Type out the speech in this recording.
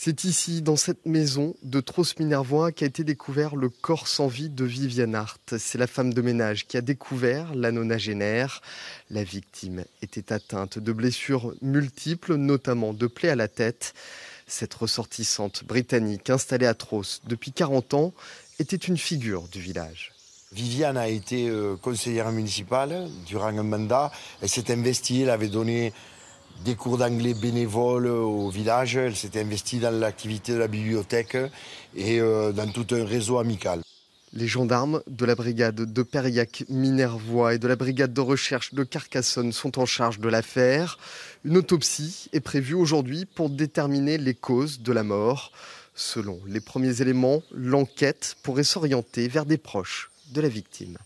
C'est ici, dans cette maison de Minervois, qu'a été découvert le corps sans vie de Viviane Hart. C'est la femme de ménage qui a découvert la nonagénaire. La victime était atteinte de blessures multiples, notamment de plaies à la tête. Cette ressortissante britannique, installée à Tross depuis 40 ans, était une figure du village. Viviane a été euh, conseillère municipale durant un mandat. Elle s'est investie, elle avait donné des cours d'anglais bénévoles au village. Elle s'est investie dans l'activité de la bibliothèque et euh, dans tout un réseau amical. Les gendarmes de la brigade de Périac Minervois et de la brigade de recherche de Carcassonne sont en charge de l'affaire. Une autopsie est prévue aujourd'hui pour déterminer les causes de la mort. Selon les premiers éléments, l'enquête pourrait s'orienter vers des proches de la victime.